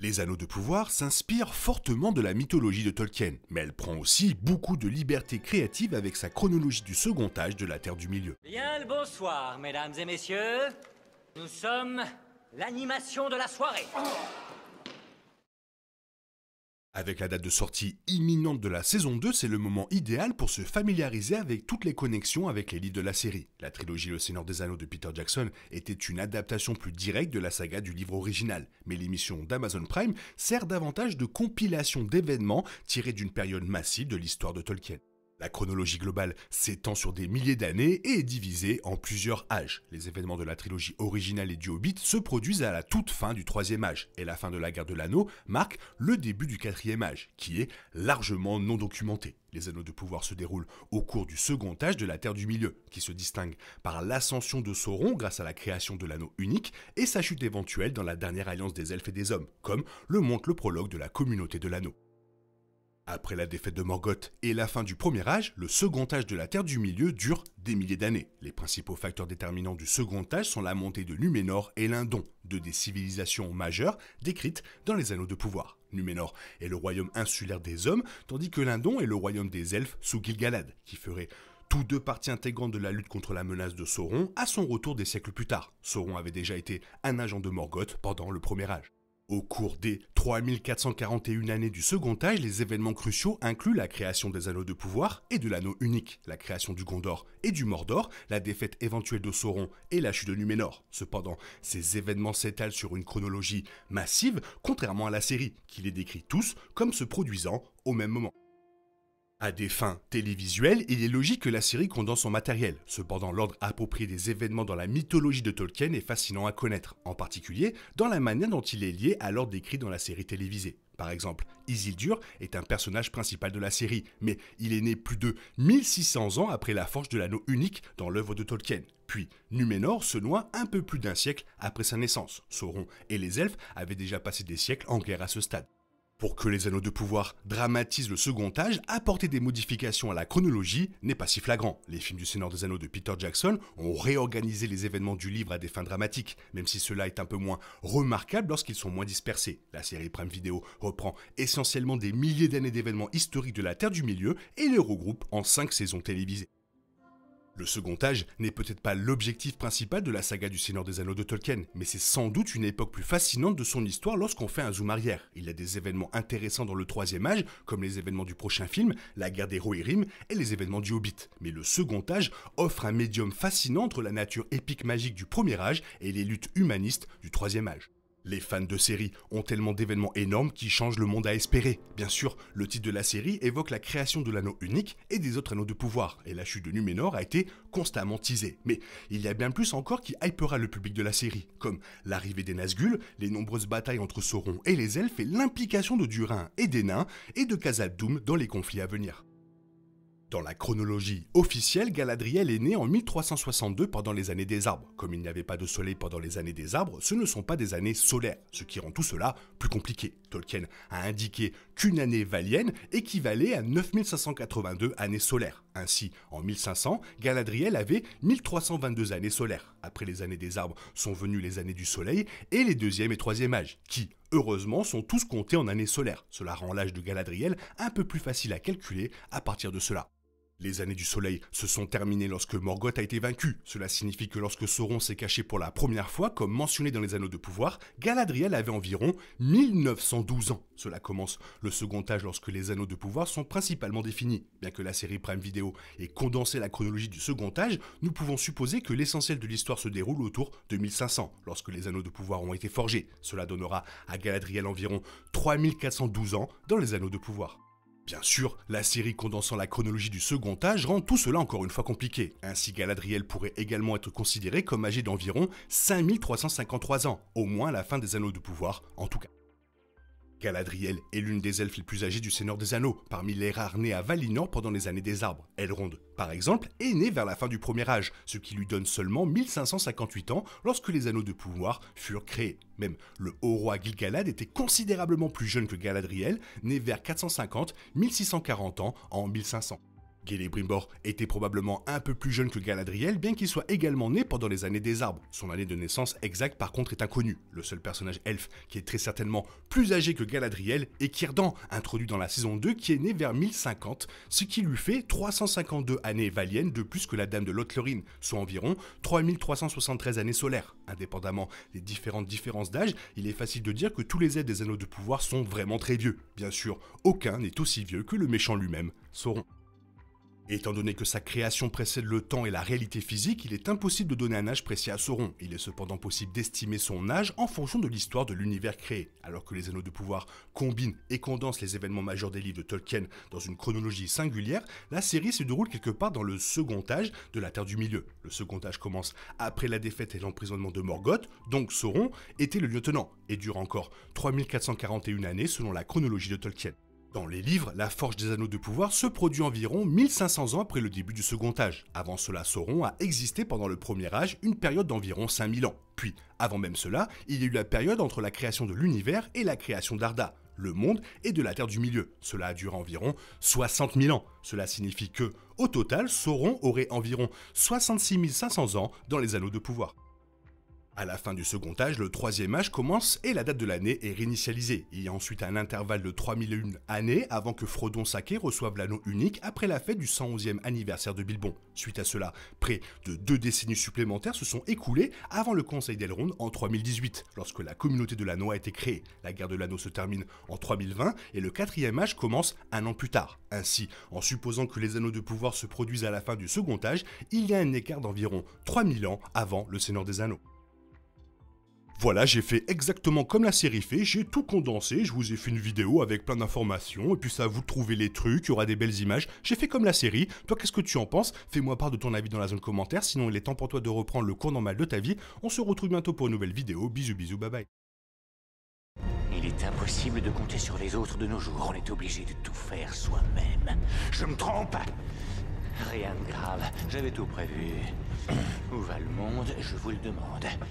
Les Anneaux de Pouvoir s'inspirent fortement de la mythologie de Tolkien, mais elle prend aussi beaucoup de liberté créative avec sa chronologie du second âge de la Terre du Milieu. Bien le bonsoir, mesdames et messieurs. Nous sommes l'animation de la soirée. Avec la date de sortie imminente de la saison 2, c'est le moment idéal pour se familiariser avec toutes les connexions avec les livres de la série. La trilogie Le Seigneur des Anneaux de Peter Jackson était une adaptation plus directe de la saga du livre original, mais l'émission d'Amazon Prime sert davantage de compilation d'événements tirés d'une période massive de l'histoire de Tolkien. La chronologie globale s'étend sur des milliers d'années et est divisée en plusieurs âges. Les événements de la trilogie originale et du Hobbit se produisent à la toute fin du troisième âge, et la fin de la guerre de l'anneau marque le début du quatrième âge, qui est largement non documenté. Les anneaux de pouvoir se déroulent au cours du second âge de la Terre du Milieu, qui se distingue par l'ascension de Sauron grâce à la création de l'anneau unique et sa chute éventuelle dans la dernière alliance des elfes et des hommes, comme le montre le prologue de la communauté de l'anneau. Après la défaite de Morgoth et la fin du Premier Âge, le Second Âge de la Terre du Milieu dure des milliers d'années. Les principaux facteurs déterminants du Second Âge sont la montée de Numénor et l'Indon, deux des civilisations majeures décrites dans les Anneaux de Pouvoir. Numénor est le royaume insulaire des hommes, tandis que l'Indon est le royaume des elfes sous Gilgalad, qui ferait tous deux partie intégrante de la lutte contre la menace de Sauron à son retour des siècles plus tard. Sauron avait déjà été un agent de Morgoth pendant le Premier Âge. Au cours des 3441 années du Second Âge, les événements cruciaux incluent la création des anneaux de pouvoir et de l'anneau unique, la création du Gondor et du Mordor, la défaite éventuelle de Sauron et la chute de Numénor. Cependant, ces événements s'étalent sur une chronologie massive, contrairement à la série, qui les décrit tous comme se produisant au même moment. À des fins télévisuelles, il est logique que la série condense son matériel. Cependant, l'ordre approprié des événements dans la mythologie de Tolkien est fascinant à connaître, en particulier dans la manière dont il est lié à l'ordre décrit dans la série télévisée. Par exemple, Isildur est un personnage principal de la série, mais il est né plus de 1600 ans après la forge de l'anneau unique dans l'œuvre de Tolkien. Puis, Numénor se noie un peu plus d'un siècle après sa naissance. Sauron et les elfes avaient déjà passé des siècles en guerre à ce stade. Pour que les anneaux de pouvoir dramatisent le second âge, apporter des modifications à la chronologie n'est pas si flagrant. Les films du Seigneur des Anneaux de Peter Jackson ont réorganisé les événements du livre à des fins dramatiques, même si cela est un peu moins remarquable lorsqu'ils sont moins dispersés. La série Prime Video reprend essentiellement des milliers d'années d'événements historiques de la Terre du Milieu et les regroupe en cinq saisons télévisées. Le second âge n'est peut-être pas l'objectif principal de la saga du Seigneur des Anneaux de Tolkien, mais c'est sans doute une époque plus fascinante de son histoire lorsqu'on fait un zoom arrière. Il y a des événements intéressants dans le troisième âge, comme les événements du prochain film, la guerre des Rohirrim et les événements du Hobbit. Mais le second âge offre un médium fascinant entre la nature épique magique du premier âge et les luttes humanistes du troisième âge. Les fans de série ont tellement d'événements énormes qui changent le monde à espérer. Bien sûr, le titre de la série évoque la création de l'anneau unique et des autres anneaux de pouvoir, et la chute de Numenor a été constamment teasée. Mais il y a bien plus encore qui hypera le public de la série, comme l'arrivée des Nazgûl, les nombreuses batailles entre Sauron et les elfes et l'implication de Durin et des nains et de khazad dans les conflits à venir. Dans la chronologie officielle, Galadriel est né en 1362 pendant les années des arbres. Comme il n'y avait pas de soleil pendant les années des arbres, ce ne sont pas des années solaires, ce qui rend tout cela plus compliqué. Tolkien a indiqué qu'une année valienne équivalait à 9582 années solaires. Ainsi, en 1500, Galadriel avait 1322 années solaires. Après les années des arbres sont venues les années du soleil et les deuxième et troisième âges, qui, heureusement, sont tous comptés en années solaires. Cela rend l'âge de Galadriel un peu plus facile à calculer à partir de cela. Les années du soleil se sont terminées lorsque Morgoth a été vaincu. Cela signifie que lorsque Sauron s'est caché pour la première fois, comme mentionné dans les Anneaux de Pouvoir, Galadriel avait environ 1912 ans. Cela commence le second âge lorsque les Anneaux de Pouvoir sont principalement définis. Bien que la série Prime Vidéo ait condensé la chronologie du second âge, nous pouvons supposer que l'essentiel de l'histoire se déroule autour de 1500, lorsque les Anneaux de Pouvoir ont été forgés. Cela donnera à Galadriel environ 3412 ans dans les Anneaux de Pouvoir. Bien sûr, la série condensant la chronologie du second âge rend tout cela encore une fois compliqué. Ainsi, Galadriel pourrait également être considérée comme âgé d'environ 5353 ans, au moins à la fin des Anneaux de pouvoir en tout cas. Galadriel est l'une des elfes les plus âgées du Seigneur des Anneaux, parmi les rares nés à Valinor pendant les années des arbres. Elrond, par exemple, est née vers la fin du Premier Âge, ce qui lui donne seulement 1558 ans lorsque les Anneaux de Pouvoir furent créés. Même le haut roi Gilgalad était considérablement plus jeune que Galadriel, né vers 450-1640 ans en 1500. Brimbor était probablement un peu plus jeune que Galadriel, bien qu'il soit également né pendant les années des arbres. Son année de naissance exacte par contre est inconnue. Le seul personnage elfe qui est très certainement plus âgé que Galadriel est Kyrdan, introduit dans la saison 2 qui est né vers 1050, ce qui lui fait 352 années valiennes de plus que la Dame de Lothlorin, soit environ 3373 années solaires. Indépendamment des différentes différences d'âge, il est facile de dire que tous les aides des anneaux de pouvoir sont vraiment très vieux. Bien sûr, aucun n'est aussi vieux que le méchant lui-même, Sauron étant donné que sa création précède le temps et la réalité physique, il est impossible de donner un âge précis à Sauron. Il est cependant possible d'estimer son âge en fonction de l'histoire de l'univers créé. Alors que les Anneaux de Pouvoir combinent et condensent les événements majeurs des livres de Tolkien dans une chronologie singulière, la série se déroule quelque part dans le second âge de la Terre du Milieu. Le second âge commence après la défaite et l'emprisonnement de Morgoth, donc Sauron était le lieutenant, et dure encore 3441 années selon la chronologie de Tolkien. Dans les livres, la Forge des Anneaux de Pouvoir se produit environ 1500 ans après le début du Second Âge. Avant cela, Sauron a existé pendant le Premier Âge une période d'environ 5000 ans. Puis, avant même cela, il y a eu la période entre la création de l'univers et la création d'Arda, le monde et de la Terre du Milieu. Cela a duré environ 60 000 ans. Cela signifie que, au total, Sauron aurait environ 66 500 ans dans les Anneaux de Pouvoir. À la fin du second âge, le troisième âge commence et la date de l'année est réinitialisée. Il y a ensuite un intervalle de 3001 années avant que Frodon Saké reçoive l'anneau unique après la fête du 111e anniversaire de Bilbon. Suite à cela, près de deux décennies supplémentaires se sont écoulées avant le Conseil d'Elrond en 3018, lorsque la communauté de l'anneau a été créée. La guerre de l'anneau se termine en 3020 et le quatrième âge commence un an plus tard. Ainsi, en supposant que les anneaux de pouvoir se produisent à la fin du second âge, il y a un écart d'environ 3000 ans avant le Seigneur des Anneaux. Voilà, j'ai fait exactement comme la série fait, j'ai tout condensé, je vous ai fait une vidéo avec plein d'informations, et puis ça vous trouvez les trucs, il y aura des belles images. J'ai fait comme la série, toi qu'est-ce que tu en penses Fais-moi part de ton avis dans la zone commentaire, sinon il est temps pour toi de reprendre le cours normal de ta vie. On se retrouve bientôt pour une nouvelle vidéo, bisous bisous, bye bye. Il est impossible de compter sur les autres de nos jours, on est obligé de tout faire soi-même. Je me trompe Rien de grave, j'avais tout prévu. Où va le monde, je vous le demande.